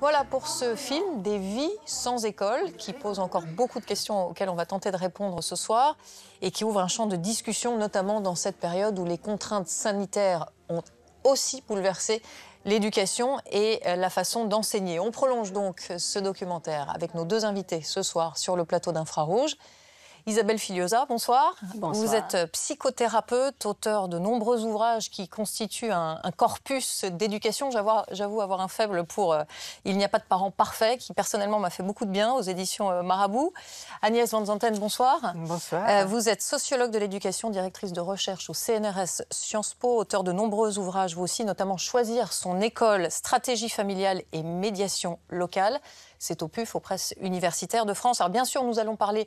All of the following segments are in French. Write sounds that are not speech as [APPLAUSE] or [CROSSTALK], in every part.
Voilà pour ce film Des vies sans école qui pose encore beaucoup de questions auxquelles on va tenter de répondre ce soir et qui ouvre un champ de discussion notamment dans cette période où les contraintes sanitaires ont aussi bouleversé l'éducation et la façon d'enseigner. On prolonge donc ce documentaire avec nos deux invités ce soir sur le plateau d'Infrarouge. Isabelle Filiosa, bonsoir. Vous êtes euh, psychothérapeute, auteur de nombreux ouvrages qui constituent un, corpus d'éducation. J'avoue avoir un faible pour euh, Il n'y a pas de parents parfaits, qui personnellement m'a fait beaucoup de bien aux éditions euh, Marabout. Agnès Van Zanten, bonsoir. Bonsoir. vous êtes sociologue de l'éducation, directrice de recherche au CNRS Sciences Po, auteur de nombreux ouvrages, vous aussi, notamment Choisir son école, stratégie familiale et médiation locale. C'est au PUF, aux presses universitaires de France. Alors bien sûr, nous allons parler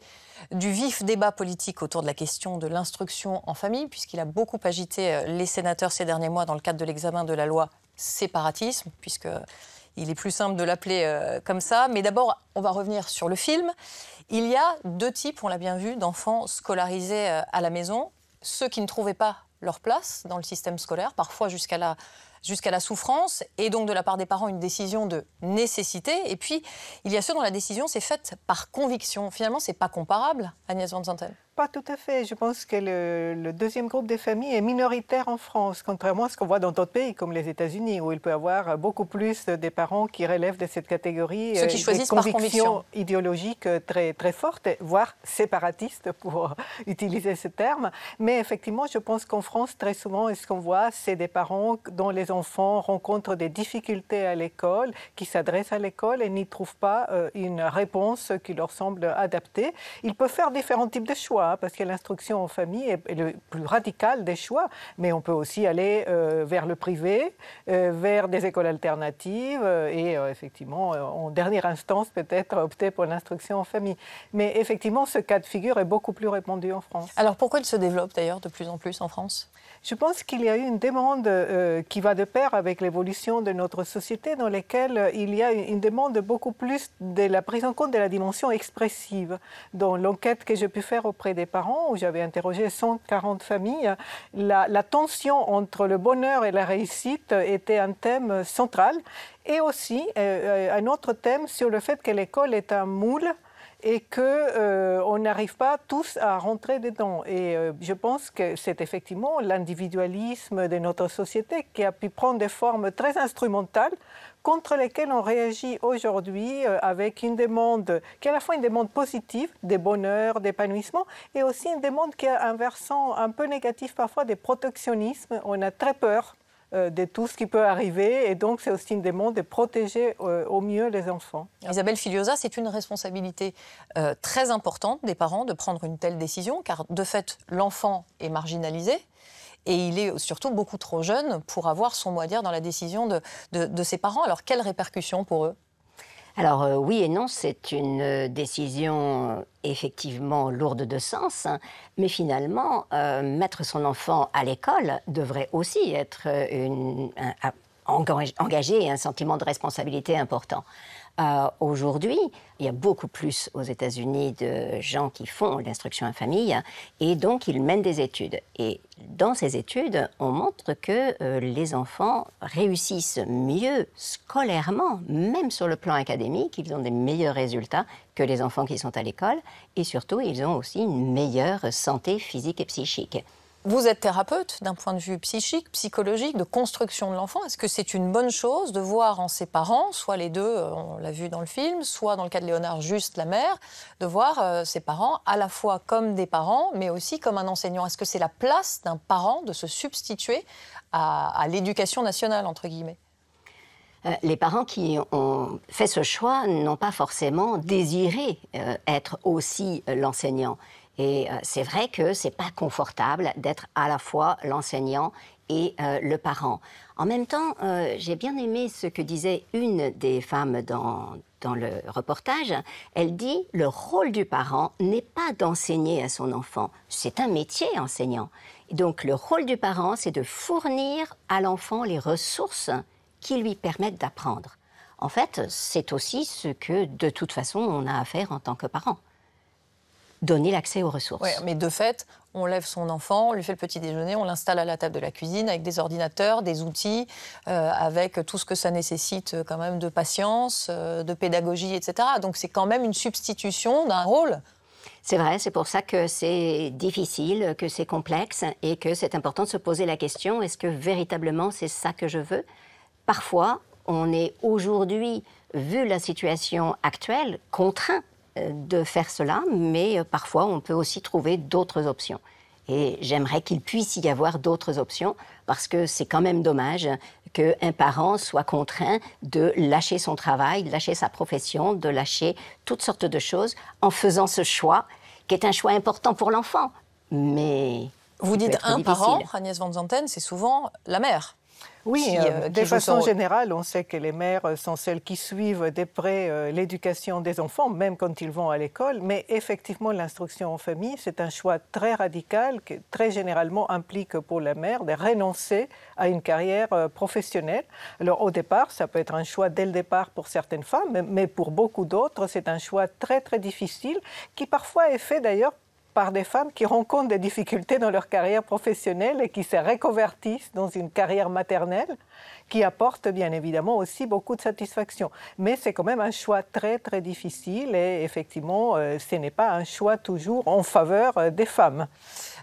du vif débat politique autour de la question de l'instruction en famille, puisqu'il a beaucoup agité euh, les sénateurs ces derniers mois dans le cadre de l'examen de la loi séparatisme, puisque euh, il est plus simple de l'appeler euh, comme ça. Mais d'abord, on va revenir sur le film. Il y a deux types, on l'a bien vu, d'enfants scolarisés à la maison. Ceux qui ne trouvaient pas leur place dans le système scolaire, parfois jusqu'à la jusqu'à la souffrance, et donc de la part des parents une décision de nécessité. Et puis, il y a ceux dont la décision s'est faite par conviction. Finalement, ce n'est pas comparable, Agnès Van pas tout à fait. Je pense que le, deuxième groupe des familles est minoritaire en France, contrairement à ce qu'on voit dans d'autres pays comme les États-Unis, où il peut y avoir beaucoup plus des parents qui relèvent de cette catégorie. Ceux qui euh, choisissent des convictions idéologiques euh, très, très fortes, voire séparatistes, [LAUGHS] pour [LAUGHS] utiliser ce terme. Mais effectivement, je pense qu'en France, très souvent, ce qu'on voit, c'est des parents dont les enfants rencontrent des difficultés à l'école, qui s'adressent à l'école et n'y trouvent pas euh, une réponse qui leur semble adaptée. Ils peuvent faire différents types de choix. Hein, parce que l'instruction en famille est le plus radical des choix. Mais on peut aussi aller euh, vers le privé, euh, vers des écoles alternatives, euh, et effectivement, en dernière instance, peut-être opter pour l'instruction en famille. Mais effectivement, ce cas de figure est beaucoup plus répandu en France. Alors pourquoi il se développe d'ailleurs de plus en plus en France Je pense qu'il y a eu une demande qui va de pair avec l'évolution de notre société, dans laquelle il y a une demande beaucoup plus de la prise en compte de la dimension expressive. Dans l'enquête que j'ai pu faire auprès des parents, où j'avais interrogé 140 familles, la, tension entre le bonheur et la réussite était un thème central, et aussi euh, euh, un autre thème sur le fait que l'école est un moule et qu'on euh, n'arrive pas tous à rentrer dedans. Et euh, je pense que c'est effectivement l'individualisme de notre société qui a pu prendre des formes très instrumentales contre lesquelles on réagit aujourd'hui euh, avec une demande qui est à la fois une demande positive, des bonheurs, d'épanouissement, et aussi une demande qui a un versant un peu négatif parfois des protectionnismes. On a très peur euh, de tout ce qui peut arriver. Et donc, c'est aussi une demande de protéger euh, au mieux les enfants. Isabelle Filiosa, c'est une responsabilité euh, très importante des parents de prendre une telle décision, car de fait, l'enfant est marginalisé. Et il est surtout beaucoup trop jeune pour avoir son mot à dire dans la décision de, de ses parents. Alors, quelles répercussions pour eux alors euh, oui et non, c'est une euh, décision euh, effectivement lourde de sens, hein, mais finalement, mettre son enfant à l'école devrait aussi être une, un sentiment de responsabilité important. Euh, aujourd'hui, il y a beaucoup plus aux États-Unis de gens qui font l'instruction en famille et donc ils mènent des études. Et dans ces études, on montre que euh, les enfants réussissent mieux scolairement, même sur le plan académique, ils ont des meilleurs résultats que les enfants qui sont à l'école et surtout ils ont aussi une meilleure santé physique et psychique. Vous êtes thérapeute d'un point de vue psychique, psychologique, de construction de l'enfant. Est-ce que c'est une bonne chose de voir en ses parents, soit les deux, euh, on l'a vu dans le film, soit dans le cas de Léonard, juste la mère, de voir euh, ses parents à la fois comme des parents, mais aussi comme un enseignant Est-ce que c'est la place d'un parent de se substituer à, l'éducation nationale, entre guillemets euh, les parents qui ont fait ce choix n'ont pas forcément désiré être aussi l'enseignant. Et euh, c'est vrai que n'est pas confortable d'être à la fois l'enseignant et euh, le parent. En même temps, euh, j'ai bien aimé ce que disait une des femmes dans, le reportage. Elle dit le rôle du parent n'est pas d'enseigner à son enfant. C'est un métier enseignant. donc le rôle du parent, c'est de fournir à l'enfant les ressources qui lui permettent d'apprendre. En fait, c'est aussi ce que de toute façon on a à faire en tant que parent donner l'accès aux ressources. mais de fait, on lève son enfant, on lui fait le petit déjeuner, on l'installe à la table de la cuisine avec des ordinateurs, des outils, euh, avec tout ce que ça nécessite euh, quand même de patience, euh, de pédagogie, etc. Donc c'est quand même une substitution d'un rôle. C'est vrai, c'est pour ça que c'est difficile, que c'est complexe et que c'est important de se poser la question, est-ce que véritablement c'est ça que je veux Parfois, on est aujourd'hui, vu la situation actuelle, contraint de faire cela, mais euh, parfois on peut aussi trouver d'autres options. Et j'aimerais qu'il puisse y avoir d'autres options, parce que c'est quand même dommage qu'un parent soit contraint de lâcher son travail, de lâcher sa profession, de lâcher toutes sortes de choses en faisant ce choix, qui est un choix important pour l'enfant. Mais. Vous dites un parent, Agnès Van Zanten, c'est souvent la mère. Oui, euh, euh, de façon générale, on sait que les mères euh, sont celles qui suivent de près l'éducation des enfants, même quand ils vont à l'école. Mais effectivement, l'instruction en famille, c'est un choix très radical qui, très généralement, implique pour la mère de renoncer à une carrière professionnelle. Alors, au départ, ça peut être un choix dès le départ pour certaines femmes, mais pour beaucoup d'autres, c'est un choix très, très difficile qui parfois est fait d'ailleurs par des femmes qui rencontrent des difficultés dans leur carrière professionnelle et qui se reconvertissent dans une carrière maternelle qui apporte bien évidemment aussi beaucoup de satisfaction. Mais c'est quand même un choix très très difficile et effectivement euh, ce n'est pas un choix toujours en faveur euh, des femmes.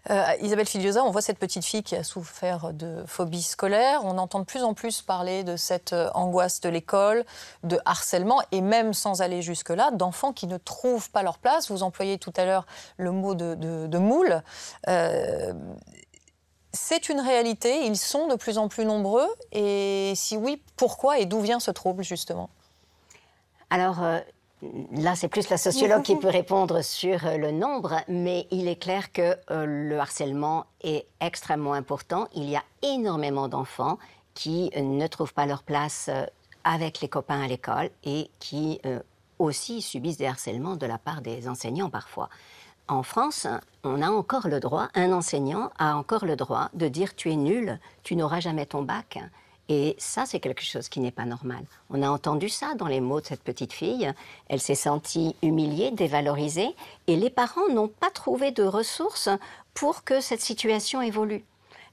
Euh, Isabelle Filiosa, on voit cette petite fille qui a souffert de phobie scolaire. On entend de plus en plus parler de cette euh, angoisse de l'école, de harcèlement, et même sans aller jusque-là, d'enfants qui ne trouvent pas leur place. Vous employez tout à l'heure le mot de, moule. Euh, c'est une réalité, ils sont de plus en plus nombreux, et si oui, pourquoi et d'où vient ce trouble justement Alors, Là, c'est plus la sociologue qui mm-hmm. peut répondre sur euh, le nombre, mais il est clair que euh, le harcèlement est extrêmement important. Il y a énormément d'enfants qui euh, ne trouvent pas leur place avec les copains à l'école et qui aussi subissent des harcèlements de la part des enseignants parfois. En France, on a encore le droit, un enseignant a encore le droit de dire tu es nul, tu n'auras jamais ton bac. Et ça, c'est quelque chose qui n'est pas normal. On a entendu ça dans les mots de cette petite fille. Elle s'est sentie humiliée, dévalorisée, et les parents n'ont pas trouvé de ressources pour que cette situation évolue.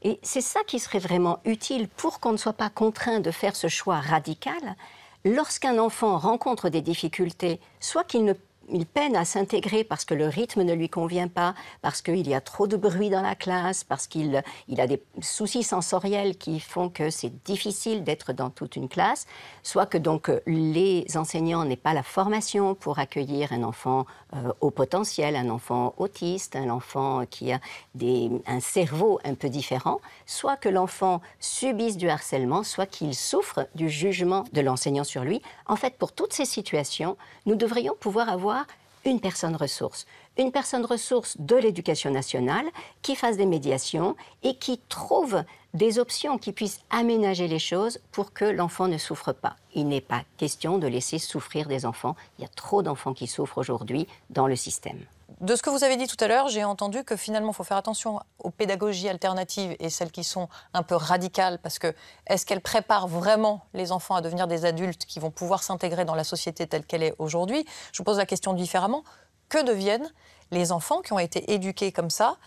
Et c'est ça qui serait vraiment utile pour qu'on ne soit pas contraint de faire ce choix radical. Lorsqu'un enfant rencontre des difficultés, soit qu'il ne il peine à s'intégrer parce que le rythme ne lui convient pas, parce qu'il y a trop de bruit dans la classe, parce qu'il il a des soucis sensoriels qui font que c'est difficile d'être dans toute une classe, soit que donc les enseignants n'aient pas la formation pour accueillir un enfant euh, au potentiel, un enfant autiste, un enfant qui a des, un cerveau un peu différent, soit que l'enfant subisse du harcèlement, soit qu'il souffre du jugement de l'enseignant sur lui. En fait, pour toutes ces situations, nous devrions pouvoir avoir une personne ressource. Une personne ressource de l'éducation nationale qui fasse des médiations et qui trouve des options qui puissent aménager les choses pour que l'enfant ne souffre pas. Il n'est pas question de laisser souffrir des enfants. Il y a trop d'enfants qui souffrent aujourd'hui dans le système de ce que vous avez dit tout à l'heure, j'ai entendu que finalement, il faut faire attention aux pédagogies alternatives et celles qui sont un peu radicales, parce que est-ce qu'elles préparent vraiment les enfants à devenir des adultes qui vont pouvoir s'intégrer dans la société telle qu'elle est aujourd'hui Je vous pose la question différemment. Que deviennent les enfants qui ont été éduqués comme ça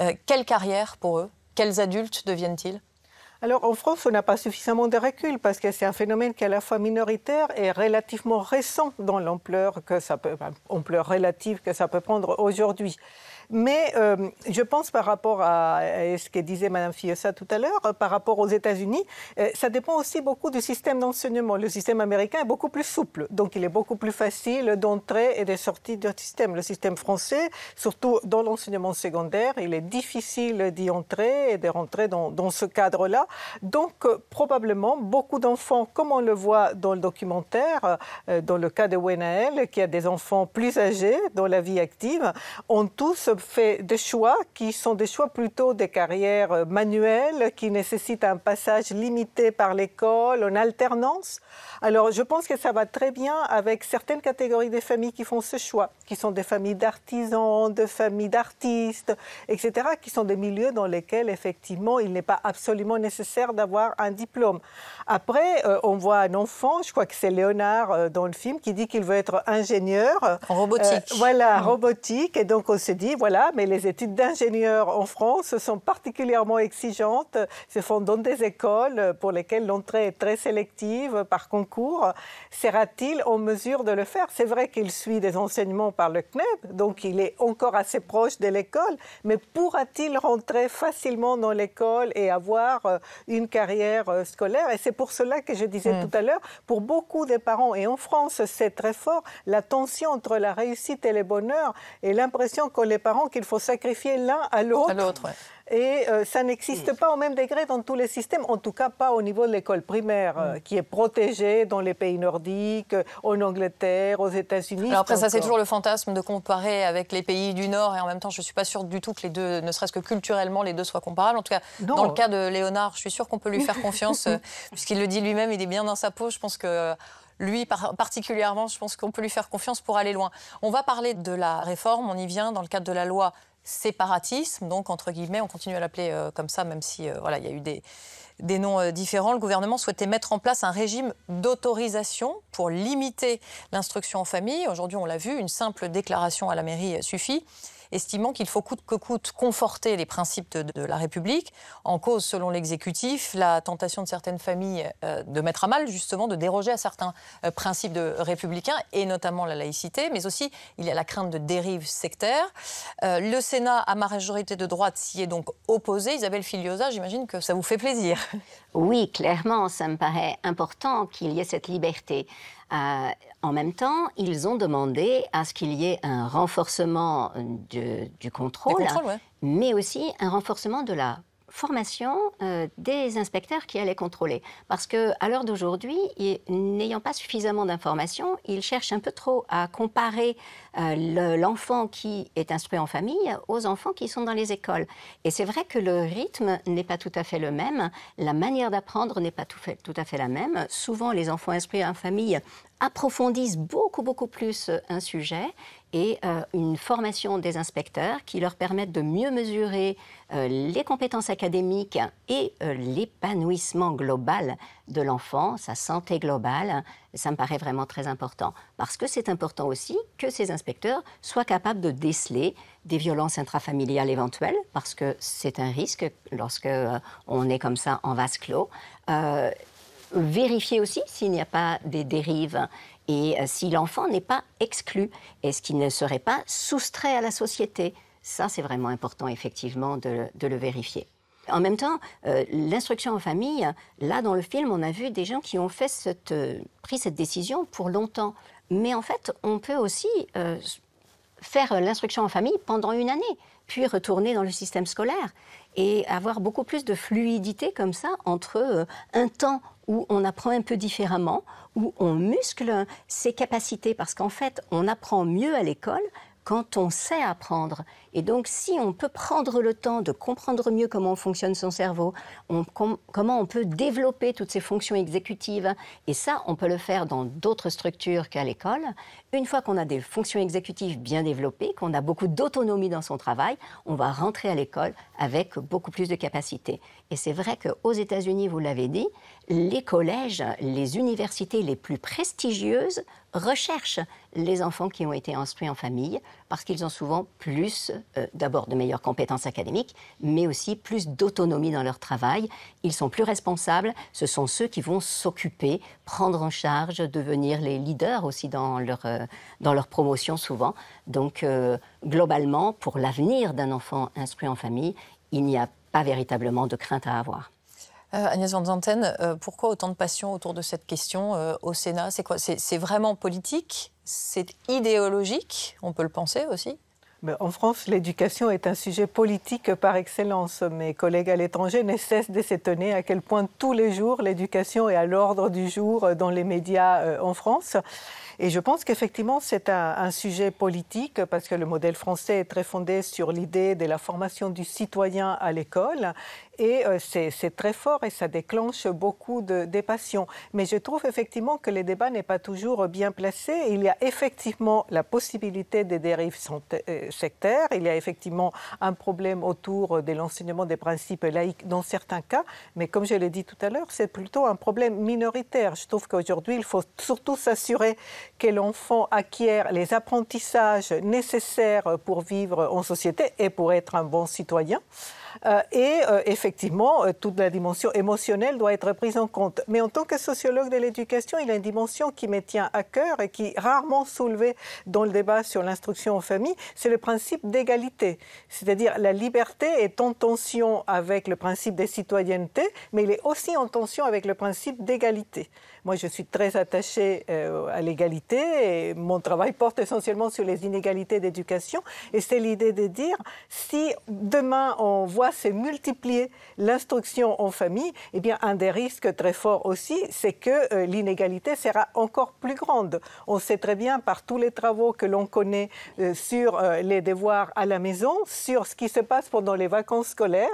euh, Quelle carrière pour eux Quels adultes deviennent-ils alors en France, on n'a pas suffisamment de recul parce que c'est un phénomène qui est à la fois minoritaire et relativement récent dans l'ampleur que ça peut, relative que ça peut prendre aujourd'hui. Mais euh, je pense par rapport à, ce que disait Mme Fiossa tout à l'heure, par rapport aux États-Unis, euh, ça dépend aussi beaucoup du système d'enseignement. Le système américain est beaucoup plus souple, donc il est beaucoup plus facile d'entrer et de sortir du système. Le système français, surtout dans l'enseignement secondaire, il est difficile d'y entrer et de rentrer dans, ce cadre-là. Donc euh, probablement, beaucoup d'enfants, comme on le voit dans le documentaire, dans le cas de Wenael, qui a des enfants plus âgés dans la vie active, ont tous fait des choix qui sont des choix plutôt des carrières euh, manuelles, qui nécessitent un passage limité par l'école, en alternance. Alors je pense que ça va très bien avec certaines catégories des familles qui font ce choix, qui sont des familles d'artisans, de familles d'artistes, etc., qui sont des milieux dans lesquels effectivement il n'est pas absolument nécessaire d'avoir un diplôme. Après, euh, on voit un enfant, je crois que c'est Léonard euh, dans le film, qui dit qu'il veut être ingénieur. En robotique. voilà, mm. robotique. Et donc on se dit, voilà, voilà, mais les études d'ingénieur en France sont particulièrement exigeantes, se font dans des écoles pour lesquelles l'entrée est très sélective par concours. Sera-t-il en mesure de le faire C'est vrai qu'il suit des enseignements par le CNEP, donc il est encore assez proche de l'école, mais pourra-t-il rentrer facilement dans l'école et avoir euh, une carrière euh, scolaire Et c'est pour cela que je disais mm. tout à l'heure, pour beaucoup des parents, et en France c'est très fort, la tension entre la réussite et le bonheur et l'impression que les parents qu'il faut sacrifier l'un à l'autre. Et euh, ça n'existe hmm. pas au même degré dans tous les systèmes, en tout cas pas au niveau de l'école primaire, euh, hmm. qui est protégée dans les pays nordiques, euh, en Angleterre, aux États-Unis. après, ça c'est toujours le fantasme de comparer avec les pays du Nord, et en même temps, je ne suis pas sûre du tout que les deux, ne serait-ce que culturellement, les deux soient comparables. En tout cas, dans le cas de Léonard, je suis sûre qu'on peut lui faire [LAUGHS] confiance, puisqu'il le dit lui-même, il est bien dans sa peau. Je pense que lui, particulièrement, je pense qu'on peut lui faire confiance pour aller loin. On va parler de la réforme, on y vient dans le cadre de la loi séparatisme, donc entre guillemets, on continue à l'appeler euh, comme ça, même si euh, voilà, il y a eu des, noms euh, différents. Le gouvernement souhaitait mettre en place un régime d'autorisation pour limiter l'instruction en famille. Aujourd'hui, on l'a vu, une simple déclaration à la mairie suffit estimant qu'il faut coûte que coûte conforter les principes de, la République, en cause, selon l'exécutif, la tentation de certaines familles euh, de mettre à mal, justement, de déroger à certains euh, principes de républicains, et notamment la laïcité, mais aussi il y a la crainte de dérive sectaires. Euh, le Sénat, à ma majorité de droite, s'y est donc opposé. Isabelle Filiosa, j'imagine que ça vous fait plaisir. Oui, clairement, ça me paraît important qu'il y ait cette liberté. Euh, en même temps, ils ont demandé à ce qu'il y ait un renforcement euh, du contrôle, mais aussi un renforcement de la formation euh, des inspecteurs qui allaient contrôler. Parce que à l'heure d'aujourd'hui, n'ayant pas suffisamment d'informations, ils cherchent un peu trop à comparer euh, l'enfant qui est instruit en famille aux enfants qui sont dans les écoles. Et c'est vrai que le rythme n'est pas tout à fait le même, la manière d'apprendre n'est pas tout, tout à fait la même. Souvent, les enfants instruits en famille approfondissent beaucoup, beaucoup plus euh, un sujet et euh, une formation des inspecteurs qui leur permettent de mieux mesurer euh, les compétences académiques et l'épanouissement global de l'enfant, sa santé globale. Ça me paraît vraiment très important. Parce que c'est important aussi que ces inspecteurs soient capables de déceler des violences intrafamiliales éventuelles, parce que c'est un risque lorsque on est comme ça en vase clos vérifier aussi s'il n'y a pas des dérives et euh, si l'enfant n'est pas exclu. Est-ce qu'il ne serait pas soustrait à la société Ça, c'est vraiment important, effectivement, de, le vérifier. En même temps, euh, l'instruction en famille, là, dans le film, on a vu des gens qui ont fait cette, euh, pris cette décision pour longtemps. Mais en fait, on peut aussi faire l'instruction en famille pendant une année, puis retourner dans le système scolaire et avoir beaucoup plus de fluidité comme ça entre un temps où on apprend un peu différemment, où on muscle ses capacités, parce qu'en fait, on apprend mieux à l'école, quand on sait apprendre. Et donc, si on peut prendre le temps de comprendre mieux comment fonctionne son cerveau, comment on peut développer toutes ces fonctions exécutives, et ça, on peut le faire dans d'autres structures qu'à l'école, une fois qu'on a des fonctions exécutives bien développées, qu'on a beaucoup d'autonomie dans son travail, on va rentrer à l'école avec beaucoup plus de capacités. Et c'est vrai qu'aux États-Unis, vous l'avez dit, les collèges, les universités les plus prestigieuses recherchent les enfants qui ont été instruits en famille, parce qu'ils ont souvent plus, euh, d'abord, de meilleures compétences académiques, mais aussi plus d'autonomie dans leur travail. Ils sont plus responsables, ce sont ceux qui vont s'occuper, prendre en charge, devenir les leaders aussi dans leur, euh, promotion souvent. Donc, euh, globalement, pour l'avenir d'un enfant instruit en famille, il n'y a pas véritablement de crainte à avoir. Euh, Agnès Van Zanten, euh, pourquoi autant de passion autour de cette question euh, au Sénat C'est quoi C'est vraiment politique C'est idéologique On peut le penser aussi ben, en France, l'éducation est un sujet politique par excellence. Mes collègues à l'étranger ne cessent de s'étonner à quel point tous les jours l'éducation est à l'ordre du jour dans les médias en France. Et je pense qu'effectivement, c'est un, sujet politique parce que le modèle français est très fondé sur l'idée de la formation du citoyen à l'école. Et euh, c'est très fort et ça déclenche beaucoup de, des passions. Mais je trouve effectivement que le débat n'est pas toujours bien placé. Il y a effectivement la possibilité des dérives euh, sectaires. Il y a effectivement un problème autour de l'enseignement des principes laïques dans certains cas. Mais comme je l'ai dit tout à l'heure, c'est plutôt un problème minoritaire. Je trouve qu'aujourd'hui, il faut surtout s'assurer que l'enfant acquiert les apprentissages nécessaires pour vivre en société et pour être un bon citoyen. Euh, et euh, effectivement, euh, toute la dimension émotionnelle doit être prise en compte. Mais en tant que sociologue de l'éducation, il y a une dimension qui me tient à cœur et qui est rarement soulevée dans le débat sur l'instruction en famille, c'est le principe d'égalité. C'est-à-dire la liberté est en tension avec le principe des citoyennetés, mais il est aussi en tension avec le principe d'égalité. Moi, je suis très attachée à l'égalité et mon travail porte essentiellement sur les inégalités d'éducation. Et c'est l'idée de dire, si demain on voit c'est multiplier l'instruction en famille Eh bien, un des risques très forts aussi, c'est que euh, l'inégalité sera encore plus grande. On sait très bien par tous les travaux que l'on connaît euh, sur euh, les devoirs à la maison, sur ce qui se passe pendant les vacances scolaires,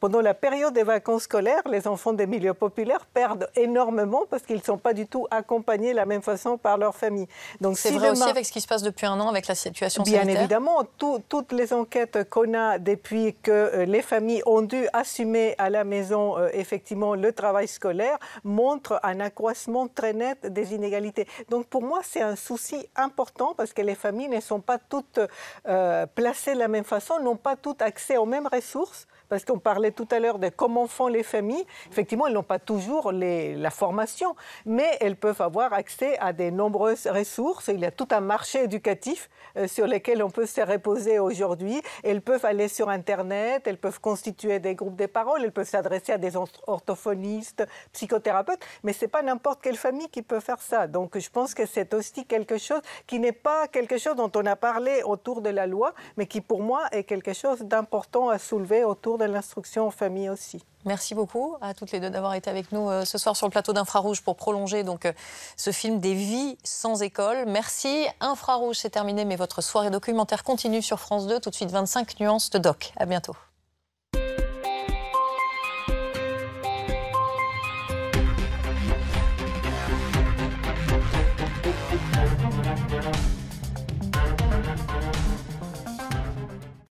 pendant la période des vacances scolaires, les enfants des milieux populaires perdent énormément parce qu'ils ne sont pas du tout accompagnés de la même façon par leur famille. Donc c'est vrai aussi avec ce qui se passe depuis un an, avec la situation Bien évidemment, toutes les enquêtes qu'on a depuis que euh, les familles ont dû assumer à la maison euh, effectivement le travail scolaire montrent un accroissement très net des inégalités. Donc pour moi, c'est un souci important parce que les familles ne sont pas toutes euh, placées de la même façon, n'ont pas toutes accès aux mêmes ressources parce qu'on parlait tout à l'heure de comment font les familles. Effectivement, elles n'ont pas toujours la formation, mais elles peuvent avoir accès à des nombreuses ressources. Il y a tout un marché éducatif euh, sur lequel on peut se reposer aujourd'hui. Elles peuvent aller sur Internet, elles peuvent constituer des groupes de parole, elles peuvent s'adresser à des orthophonistes, psychothérapeutes, mais ce n'est pas n'importe quelle famille qui peut faire ça. Donc je pense que c'est aussi quelque chose qui n'est pas quelque chose dont on a parlé autour de la loi, mais qui pour moi est quelque chose d'important à soulever autour de de l'instruction en famille aussi. Merci beaucoup à toutes les deux d'avoir été avec nous euh, ce soir sur le plateau d'Infrarouge pour prolonger donc euh, ce film des vies sans école. Merci. Infrarouge, c'est terminé, mais votre soirée documentaire continue sur France 2, tout de suite 25 nuances de doc. À bientôt.